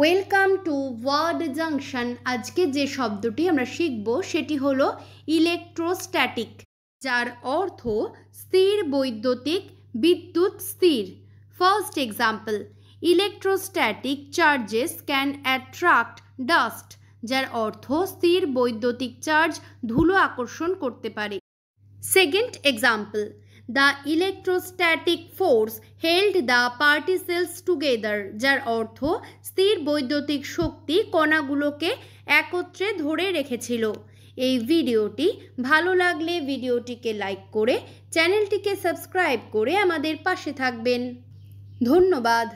welcome to word junction আজকে যে শব্দটি আমরা শিখব সেটি হল ইলেকট্রোস্ট্যাটিক যার অর্থ স্থির বৈদ্যুতিক বিদ্যুৎ স্থির first example electrostatic charges can attract dust যার অর্থ স্থির বৈদ্যুতিক চার্জ ধুলো আকর্ষণ করতে পারে second example the electrostatic force held the particles together যার অর্থ স্থির বৈদ্যুতিক শক্তি কণাগুলোকে একত্রে ধরে রেখেছিল এই ভিডিওটি ভালো লাগলে ভিডিওটিকে লাইক করে চ্যানেলটিকে সাবস্ক্রাইব করে আমাদের পাশে থাকবেন ধন্যবাদ